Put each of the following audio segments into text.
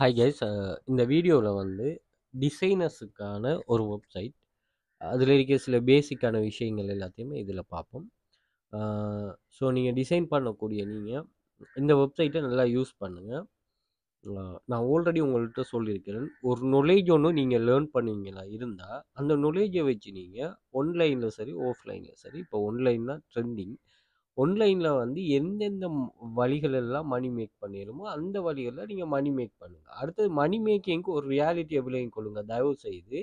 hi guys இந்த வீடியோவில் வந்து டிசைனர்ஸுக்கான ஒரு வெப்சைட் அதில் இருக்க சில பேசிக்கான விஷயங்கள் எல்லாத்தையுமே இதில் பார்ப்போம் ஸோ நீங்கள் டிசைன் பண்ணக்கூடிய நீங்கள் இந்த வெப்சைட்டை நல்லா யூஸ் பண்ணுங்கள் நான் ஆல்ரெடி உங்கள்கிட்ட சொல்லியிருக்கிறேன் ஒரு நொலேஜ் ஒன்று நீங்கள் லேர்ன் பண்ணுவீங்களா இருந்தால் அந்த நொலேஜை வச்சு நீங்கள் ஒன்லைனில் சரி ஆஃப்லைனில் சரி இப்போ ஆன்லைன்னா ட்ரெண்டிங் ஒன்லைனில் வந்து எந்தெந்த வழிகள் எல்லாம் மணி மேக் பண்ணிடுமோ அந்த வழிகளில் நீங்கள் மணி மேக் பண்ணுங்கள் அடுத்தது மணி மேக்கிங்க்கு ஒரு ரியாலிட்டி விளையும் கொள்ளுங்கள் தயவு செய்து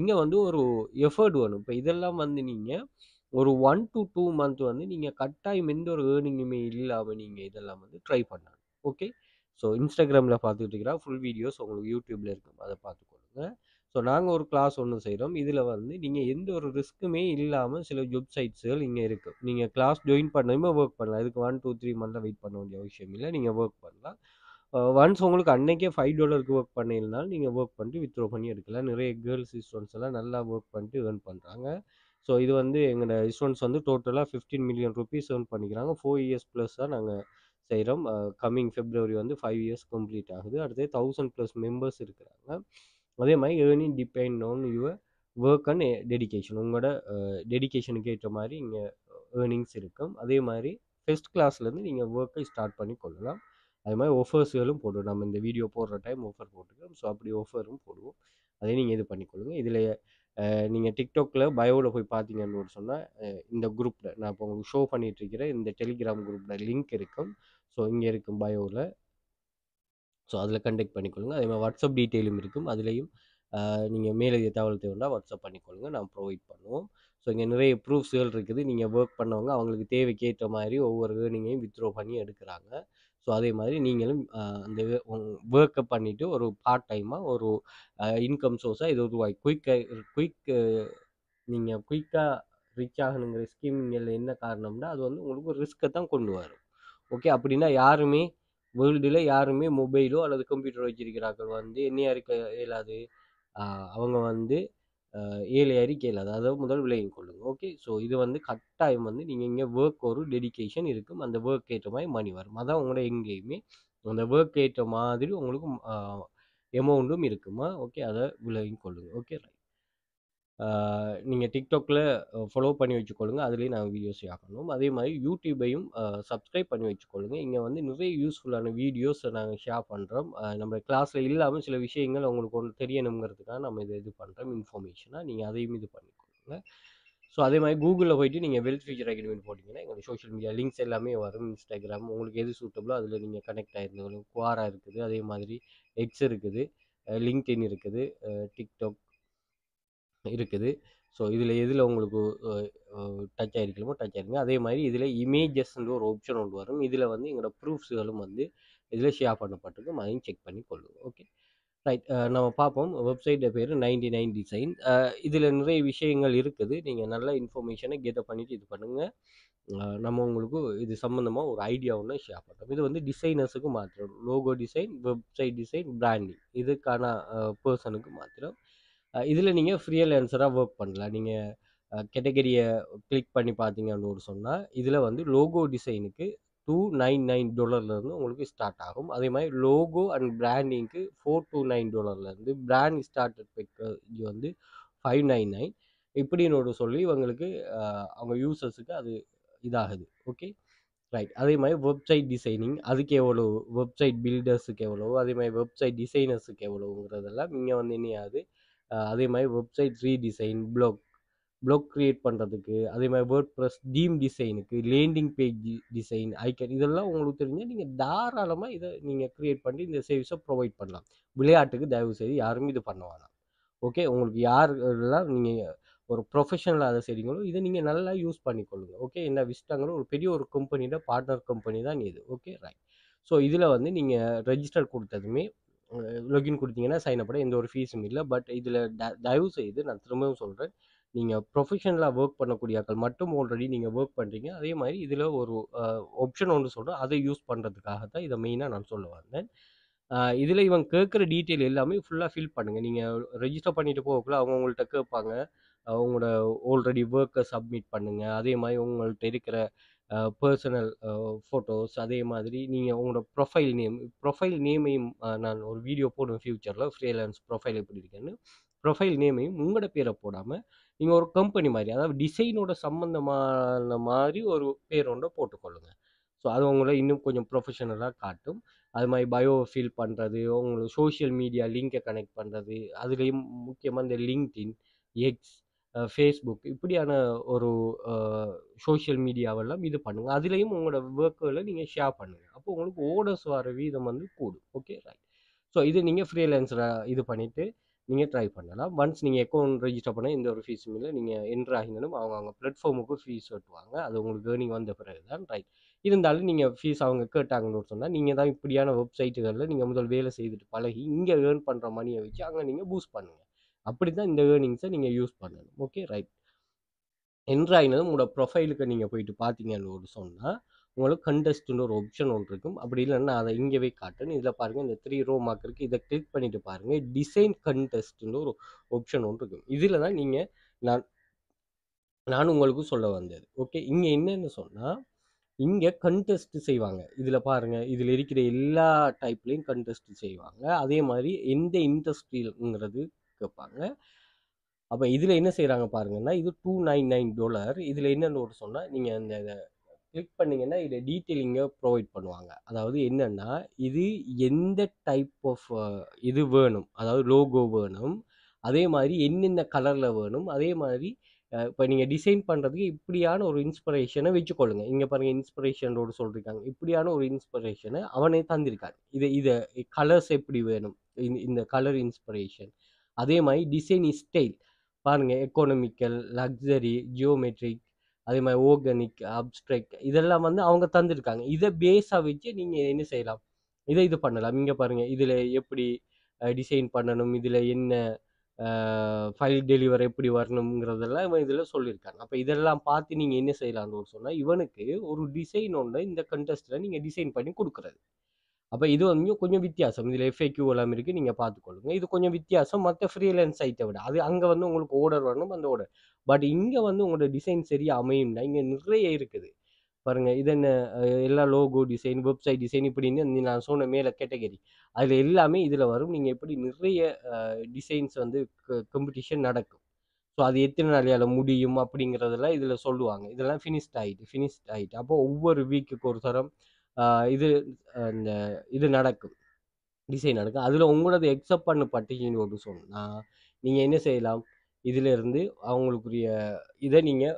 இங்கே வந்து ஒரு எஃபர்ட் வேணும் இப்போ இதெல்லாம் வந்து நீங்கள் ஒரு ஒன் டு டூ மந்த் வந்து நீங்கள் கட்டாயம் எந்த ஒரு ஏர்னிங்குமே இல்லாமல் நீங்கள் இதெல்லாம் வந்து ட்ரை பண்ணணும் ஓகே ஸோ இன்ஸ்டாகிராமில் பார்த்துக்கிட்டு ஃபுல் வீடியோஸ் உங்களுக்கு யூடியூப்பில் இருக்கும் அதை பார்த்துக்கொள்ளுங்க ஸோ நாங்கள் ஒரு கிளாஸ் ஒன்று செய்கிறோம் இதில் வந்து நீங்கள் எந்த ஒரு ரிஸ்க்குமே இல்லாமல் சில வெப்சைட்ஸுகள் இங்கே இருக்குது நீங்கள் கிளாஸ் ஜாயின் பண்ணுமே ஒர்க் பண்ணலாம் இதுக்கு ஒன் டூ த்ரீ மந்த்தில் வெயிட் பண்ண வேண்டிய அவசியம் இல்லை நீங்கள் ஒர்க் பண்ணலாம் ஒன்ஸ் உங்களுக்கு அன்னைக்கே ஃபைவ் டாலருக்கு ஒர்க் பண்ணியிருந்தாலும் நீங்கள் ஒர்க் பண்ணிட்டு வித்ரோ பண்ணி எடுக்கலாம் நிறைய கேர்ள்ஸ் ஸ்டூடெண்ட்ஸ் எல்லாம் நல்லா ஒர்க் பண்ணிட்டு ஏர்ன் பண்ணுறாங்க ஸோ இது வந்து எங்களோட ஸ்டூடெண்ட்ஸ் வந்து டோட்டலாக ஃபிஃப்டீன் மில்லியன் ருபீஸ் ஏர்ன் பண்ணிக்கிறாங்க ஃபோர் இயர்ஸ் ப்ளஸ் தான் நாங்கள் செய்கிறோம் கம்மிங் ஃபெப்ரவரி வந்து ஃபைவ் இயர்ஸ் கம்ப்ளீட் ஆகுது அடுத்தது தௌசண்ட் ப்ளஸ் மெம்பர்ஸ் இருக்கிறாங்க அதே மாதிரி earning depend on your work and dedication உங்களோட டெடிக்கேஷனுக்கு ஏற்ற மாதிரி இங்கே ஏர்னிங்ஸ் இருக்கும் அதே மாதிரி ஃபஸ்ட் கிளாஸ்லேருந்து நீங்கள் ஒர்க்கை ஸ்டார்ட் பண்ணி கொள்ளலாம் அது மாதிரி ஆஃபர்ஸ்களும் போடுவோம் நம்ம இந்த வீடியோ போடுற டைம் ஆஃபர் போட்டுக்கிறோம் ஸோ அப்படி ஆஃபரும் போடுவோம் அதே நீங்கள் இது கொள்ளுங்கள் இதில் நீங்கள் டிக்டாக்ல பயோவில் போய் பார்த்தீங்கன்னு சொன்னால் இந்த குரூப்பில் நான் இப்போ உங்களுக்கு ஷோ பண்ணிகிட்ருக்கிற இந்த டெலிகிராம் குரூப்பில் லிங்க் இருக்கும் ஸோ இங்கே இருக்கும் பயோவில் ஸோ அதில் கண்டெக்ட் பண்ணிக்கொள்ளுங்கள் அதே மாதிரி வாட்ஸ்அப் டீட்டெயிலும் இருக்கும் அதுலேயும் நீங்கள் மேலதிக தகவல் தேவைன்னா வாட்ஸ்அப் பண்ணிக்கொள்ளுங்கள் நான் ப்ரொவைட் பண்ணுவோம் ஸோ இங்கே நிறைய ப்ரூஃப்ஸ்கள் இருக்குது நீங்கள் ஒர்க் பண்ணவங்க அவங்களுக்கு தேவைக்கேற்ற மாதிரி ஒவ்வொரு ஏர்னிங்கையும் வித்ரோ பண்ணி எடுக்கிறாங்க ஸோ அதே மாதிரி நீங்களும் அந்த ஒர்க்கை பண்ணிவிட்டு ஒரு பார்ட் டைமாக ஒரு இன்கம் சோர்ஸாக இது உருவாய் குயிக்காக குயிக்கு நீங்கள் குயிக்காக ரிச் ஆகணுங்கிற ஸ்கீமிங்கில் என்ன காரணம்னா அது வந்து உங்களுக்கு ஒரு ரிஸ்க்கை தான் கொண்டு வரும் ஓகே அப்படின்னா யாருமே வேர்ல்டில் யாருமே மொபைலோ அல்லது கம்ப்யூட்டரோ வச்சிருக்கிறார்கள் வந்து என்னையாக இருக்க இயலாது அவங்க வந்து ஏழை அறிக்கை இல்லாத அதை முதல் விளையும் கொள்ளுங்க ஓகே ஸோ இது வந்து கட்டாயம் வந்து நீங்கள் இங்கே ஒர்க் ஒரு டெடிக்கேஷன் இருக்கும் அந்த ஒர்க் ஏற்ற மாதிரி மணி வரும் அதான் உங்களோட எங்கேயுமே அந்த ஒர்க் ஏற்ற மாதிரி உங்களுக்கு எமௌண்ட்டும் இருக்குமா ஓகே அதை விளையும் கொள்ளுங்க ஓகே நீங்கள் டிக்டாக்கில் ஃபாலோ பண்ணி வச்சுக்கொள்ளுங்க அதுலேயும் நாங்கள் வீடியோஸ் ஆக்கணும் அதே மாதிரி யூடியூபையும் சப்ஸ்கிரைப் பண்ணி வச்சுக்கொள்ளுங்க இங்கே வந்து நிறைய யூஸ்ஃபுல்லான வீடியோஸ் நாங்கள் ஷேர் பண்ணுறோம் நம்ம கிளாஸில் இல்லாமல் சில விஷயங்கள் உங்களுக்கு ஒன்று தெரியணுங்கிறதுக்காக நம்ம இதை இது பண்ணுறோம் இன்ஃபர்மேஷனாக நீங்கள் அதையும் இது பண்ணிக்கொள்ளுங்க ஸோ அதே மாதிரி கூகுளில் போயிட்டு நீங்கள் வெல்த் ஃபியூச்சர் அகாடமி போட்டிங்கன்னா எங்களுக்கு சோஷியல் மீடியா லிங்க்ஸ் எல்லாமே வரும் இன்ஸ்டாகிராம் உங்களுக்கு எது சூட்டபுளோ அதில் நீங்கள் கனெக்ட் ஆகிருந்தாலும் குவாரா இருக்குது அதே மாதிரி எக்ஸ் இருக்குது லிங்க்டின் இருக்குது டிக்டாக் இருக்குது ஸோ இதில் எதில் உங்களுக்கு டச் ஆகிருக்கலாமோ டச் ஆகிருங்க அதே மாதிரி இதில் இமேஜஸ்ன்ற ஒரு ஆப்ஷன் ஒன்று வரும் இதில் வந்து எங்களோட ப்ரூஃப்ஸுகளும் வந்து இதில் ஷேர் பண்ணப்பட்டிருக்கும் அதையும் செக் பண்ணி கொள்ளும் ஓகே ரைட் நம்ம பார்ப்போம் வெப்சைட்டை பேர் நைன்டி நைன் டிசைன் இதில் நிறைய விஷயங்கள் இருக்குது நீங்கள் நல்ல இன்ஃபர்மேஷனை கெதப் பண்ணிவிட்டு இது பண்ணுங்கள் நம்ம உங்களுக்கு இது சம்மந்தமாக ஒரு ஐடியா ஒன்று ஷேர் பண்ணுறோம் இது வந்து டிசைனர்ஸுக்கு மாத்திரம் logo design website design branding இதுக்கான பர்சனுக்கு மாத்திரம் இதில் நீங்கள் ஃப்ரீலான்சராக ஒர்க் பண்ணலாம் நீங்கள் கேட்டகரியை கிளிக் பண்ணி பார்த்தீங்க அப்படின்னு சொன்னால் இதில் வந்து லோகோ டிசைனுக்கு டூ நைன் நைன் டாலர்லேருந்து உங்களுக்கு ஸ்டார்ட் ஆகும் அதே மாதிரி லோகோ அண்ட் பிராண்டிங்க்கு ஃபோர் டூ நைன் டாலர்லேருந்து பிராண்ட் ஸ்டார்ட் இது வந்து ஃபைவ் நைன் நைன் இப்படின்னு சொல்லி இவங்களுக்கு அவங்க யூசர்ஸுக்கு அது இதாகுது ஓகே ரைட் அதே மாதிரி வெப்சைட் டிசைனிங் அதுக்கு எவ்வளோ வெப்சைட் பில்டர்ஸுக்கு எவ்வளோ அதே மாதிரி வெப்சைட் டிசைனர்ஸுக்கு எவ்வளோங்கிறதெல்லாம் இங்கே வந்து என்ன அதே மாதிரி website redesign blog blog create பண்ணுறதுக்கு அதே மாதிரி வேர்ட் ப்ரெஸ் தீம் டிசைனுக்கு லேண்டிங் பேஜ் டிசைன் ஐக்கன் இதெல்லாம் உங்களுக்கு தெரிஞ்சால் நீங்கள் தாராளமாக இதை நீங்கள் க்ரியேட் பண்ணி இந்த சர்வீஸை ப்ரொவைட் பண்ணலாம் விளையாட்டுக்கு தயவு செய்து யாரும் இது பண்ண ஓகே உங்களுக்கு யாரெல்லாம் நீங்கள் ஒரு ப்ரொஃபஷனலாக அதை செய்றீங்களோ இதை நீங்கள் நல்லா யூஸ் பண்ணிக்கொள்ளுங்க ஓகே என்ன விசிட்டாங்களோ ஒரு பெரிய ஒரு கம்பெனியோட பார்ட்னர் கம்பெனி தான் இது ஓகே ரைட் ஸோ இதில் வந்து நீங்கள் ரெஜிஸ்டர் கொடுத்ததுமே லொகின் கொடுத்தீங்கன்னா சைன் அப்பட எந்த ஒரு ஃபீஸும் இல்லை பட் இதில் ட தயவு செய்து நான் திரும்பவும் சொல்கிறேன் நீங்கள் ப்ரொஃபஷனலாக ஒர்க் பண்ணக்கூடிய ஆக்கள் மட்டும் ஆல்ரெடி நீங்கள் ஒர்க் பண்ணுறீங்க அதே மாதிரி இதில் ஒரு ஆப்ஷன் ஒன்று சொல்கிறேன் அதை யூஸ் பண்ணுறதுக்காக தான் இதை மெயினாக நான் சொல்ல வந்தேன் இதில் இவன் கேட்குற டீட்டெயில் எல்லாமே ஃபுல்லாக ஃபில் பண்ணுங்கள் நீங்கள் ரெஜிஸ்டர் பண்ணிட்டு போகக்குள்ள அவங்க உங்கள்கிட்ட கேட்பாங்க அவங்களோட ஆல்ரெடி ஒர்க்கை சப்மிட் பண்ணுங்கள் அதே மாதிரி உங்கள்கிட்ட இருக்கிற பர்சனல் ஃபோட்டோஸ் அதே மாதிரி நீங்கள் உங்களோட ப்ரொஃபைல் நேம் ப்ரொஃபைல் நேமையும் நான் ஒரு வீடியோ போடுவேன் ஃப்யூச்சரில் ஃப்ரீலான்ஸ் ப்ரொஃபைல் எப்படி இருக்கேன்னு ப்ரொஃபைல் நேமையும் உங்களோட பேரை போடாமல் நீங்கள் ஒரு கம்பெனி மாதிரி அதாவது டிசைனோட சம்மந்தமான மாதிரி ஒரு பேர் ஒன்றை போட்டுக்கொள்ளுங்கள் ஸோ அது உங்களை இன்னும் கொஞ்சம் ப்ரொஃபஷனலாக காட்டும் அது மாதிரி பயோ ஃபில் பண்ணுறது உங்களுக்கு சோஷியல் மீடியா லிங்கை கனெக்ட் பண்ணுறது அதுலேயும் முக்கியமாக இந்த லிங்க்டின் எக்ஸ் ஃபேஸ்புக் இப்படியான ஒரு சோஷியல் மீடியாவெல்லாம் இது பண்ணுங்கள் அதுலேயும் உங்களோட ஒர்க்குகளை நீங்கள் ஷேர் பண்ணுங்கள் அப்போ உங்களுக்கு ஓடர்ஸ் வர வீதம் வந்து கூடும் ஓகே ரைட் ஸோ இது நீங்கள் ஃப்ரீலான்ஸராக இது பண்ணிவிட்டு நீங்கள் ட்ரை பண்ணலாம் ஒன்ஸ் நீங்கள் அக்கௌண்ட் ரெஜிஸ்டர் பண்ணால் எந்த ஒரு ஃபீஸும் இல்லை நீங்கள் என்ட்ரு ஆகினாலும் அவங்க அவங்க பிளாட்ஃபார்முக்கும் ஃபீஸ் ஓட்டுவாங்க அது உங்களுக்கு ஏர்னிங் வந்த பிறகு தான் ரைட் இருந்தாலும் நீங்கள் ஃபீஸ் அவங்க கேட்டாங்கன்னு சொன்னால் நீங்கள் தான் இப்படியான வெப்சைட்டுகளில் நீங்கள் முதல் வேலை செய்துட்டு பழகி இங்கே ஏர்ன் பண்ணுற மணியை வச்சு அங்கே நீங்கள் பூஸ்ட் பண்ணுங்கள் அப்படி தான் இந்த ஏர்னிங்ஸை நீங்கள் யூஸ் பண்ணணும் ஓகே ரைட் என்ட்ராயினது உங்களோட ப்ரொஃபைலுக்கு நீங்கள் போயிட்டு பார்த்தீங்கன்னு ஒரு சொன்னால் உங்களுக்கு கண்டஸ்ட்னு ஒரு ஆப்ஷன் ஒன்று இருக்கும் அப்படி இல்லைன்னா அதை இங்கேவே காட்டுன்னு இதில் பாருங்கள் இந்த த்ரீ ரோ மார்க் இருக்குது இதை கிளிக் பண்ணிவிட்டு பாருங்கள் டிசைன் கண்டஸ்ட்னு ஒரு ஆப்ஷன் ஒன்று இருக்கும் இதில் தான் நீங்கள் நான் நான் உங்களுக்கு சொல்ல வந்தது ஓகே இங்கே என்னென்னு சொன்னால் இங்கே கண்டெஸ்ட் செய்வாங்க இதில் பாருங்கள் இதில் இருக்கிற எல்லா டைப்லேயும் கண்டெஸ்ட் செய்வாங்க அதே மாதிரி எந்த இண்டஸ்ட்ரியல்ங்கிறது கேட்பாங்க அப்போ இதில் என்ன செய்கிறாங்க பாருங்கன்னா இது டூ நைன் நைன் டாலர் இதில் என்னென்னு ஒரு சொன்னால் நீங்கள் அந்த இதை கிளிக் பண்ணிங்கன்னா இதை டீட்டெயிலிங்கை ப்ரொவைட் பண்ணுவாங்க அதாவது என்னென்னா இது எந்த டைப் ஆஃப் இது வேணும் அதாவது லோகோ வேணும் அதே மாதிரி என்னென்ன கலரில் வேணும் அதே மாதிரி இப்போ நீங்கள் டிசைன் பண்ணுறதுக்கு இப்படியான ஒரு இன்ஸ்பிரேஷனை வச்சுக்கொள்ளுங்க இங்கே பாருங்கள் இன்ஸ்பிரேஷனோடு சொல்லியிருக்காங்க இப்படியான ஒரு இன்ஸ்பிரேஷனை அவனே தந்திருக்காரு இதை இதை கலர்ஸ் எப்படி வேணும் இந்த கலர் இன்ஸ்பிரேஷன் அதே மாதிரி டிசைன் ஸ்டைல் பாருங்கள் எக்கோனமிக்கல் லக்ஸரி ஜியோமெட்ரிக் அதே மாதிரி ஓர்கானிக் அப்ஸ்ட்ரைக் இதெல்லாம் வந்து அவங்க தந்திருக்காங்க இதை பேஸாக வச்சு நீங்கள் என்ன செய்யலாம் இதை இது பண்ணலாம் இங்கே பாருங்கள் இதில் எப்படி டிசைன் பண்ணணும் இதில் என்ன ஃபைல் டெலிவர் எப்படி வரணுங்கிறதெல்லாம் இவன் இதில் சொல்லியிருக்காங்க அப்போ இதெல்லாம் பார்த்து நீங்கள் என்ன செய்யலாம்னு சொன்னால் இவனுக்கு ஒரு டிசைன் ஒன்று இந்த கண்டெஸ்ட்டில் நீங்கள் டிசைன் பண்ணி கொடுக்குறது அப்போ இது வந்து கொஞ்சம் வித்தியாசம் இதில் எஃப்ஏக்யூ எல்லாம் இருக்குது நீங்கள் பார்த்துக்கொள்ளுங்க இது கொஞ்சம் வித்தியாசம் மற்ற ஃப்ரீலான்ஸ் சைட்டை விட அது அங்கே வந்து உங்களுக்கு ஓர்டர் வரணும் அந்த ஓர்டர் பட் இங்கே வந்து உங்களோட டிசைன் சரியாக அமையும்னா இங்கே நிறைய இருக்குது பாருங்கள் இது என்ன எல்லா லோகோ டிசைன் வெப்சைட் டிசைன் இப்படின்னு நான் சொன்ன மேலே கேட்டகரி அதில் எல்லாமே இதில் வரும் நீங்கள் எப்படி நிறைய டிசைன்ஸ் வந்து காம்படிஷன் நடக்கும் ஸோ அது எத்தனை நாளையால் முடியும் அப்படிங்கிறதெல்லாம் இதில் சொல்லுவாங்க இதெல்லாம் ஃபினிஷ்ட் ஆகிட்டு ஃபினிஷ்ட் ஆகிட்டு அப்போது ஒவ்வொரு வீக்குக்கு ஒரு தரம் இது இந்த இது நடக்கும் டிசைன் நடக்கும் அதில் உங்களது எக்ஸப்ட் பண்ணப்பட்டீங்கன்னு ஒன்று சொன்னால் நீங்கள் என்ன செய்யலாம் இதிலிருந்து அவங்களுக்குரிய இதை நீங்கள்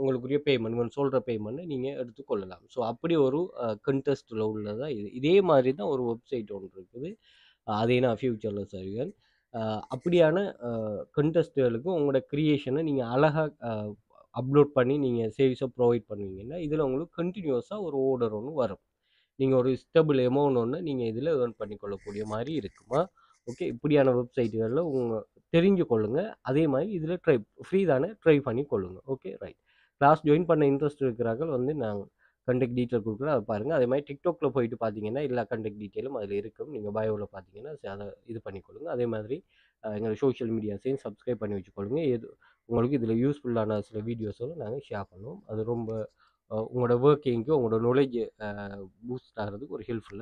உங்களுக்குரிய பேமெண்ட் சொல்கிற பேமெண்ட்டை நீங்கள் எடுத்துக்கொள்ளலாம் ஸோ அப்படி ஒரு கண்டெஸ்ட்டில் உள்ளதாக இது இதே மாதிரி தான் ஒரு வெப்சைட் ஒன்று இருக்குது அதே நான் ஃப்யூச்சரில் சருவேன் அப்படியான கண்டெஸ்ட்டுகளுக்கு உங்களோட க்ரியேஷனை நீங்கள் அழகாக அப்லோட் பண்ணி நீங்கள் சேவிஸை ப்ரொவைட் பண்ணுவீங்கன்னா இதில் உங்களுக்கு கண்டினியூஸாக ஒரு ஆர்டர் ஒன்று வரும் நீங்கள் ஒரு ஸ்டபிள் எமௌண்ட் ஒன்று நீங்கள் இதில் ஏர்ன் பண்ணிக்கொள்ளக்கூடிய மாதிரி இருக்குமா ஓகே இப்படியான வெப்சைட்டுகளில் உங்கள் தெரிஞ்சு கொள்ளுங்கள் அதே மாதிரி இதில் ட்ரை ஃப்ரீ தானே ட்ரை பண்ணி கொள்ளுங்கள் ஓகே ரைட் கிளாஸ் ஜாயின் பண்ண இன்ட்ரெஸ்ட் இருக்கிறார்கள் வந்து நாங்கள் கண்டெக்ட் டீட்டெயில் கொடுக்குறோம் அதை பாருங்கள் அதே மாதிரி டிக்டாக்ல போயிட்டு பார்த்தீங்கன்னா எல்லா கண்டெக்ட் டீட்டெயிலும் அதில் இருக்கும் நீங்கள் பயோவில் பார்த்தீங்கன்னா அதை இது பண்ணிக்கொள்ளுங்கள் அதே மாதிரி எங்கள் சோஷியல் மீடியாஸையும் சப்ஸ்கிரைப் பண்ணி வச்சுக்கொள்ளுங்கள் எது உங்களுக்கு இதில் யூஸ்ஃபுல்லான சில வீடியோஸும் நாங்கள் ஷேர் பண்ணுவோம் அது ரொம்ப உங்களோட ஒர்க்கிங்க்கு உங்களோட நாலேஜ் பூஸ்ட் ஆகிறதுக்கு ஒரு ஹெல்ப்ஃபுல்லாக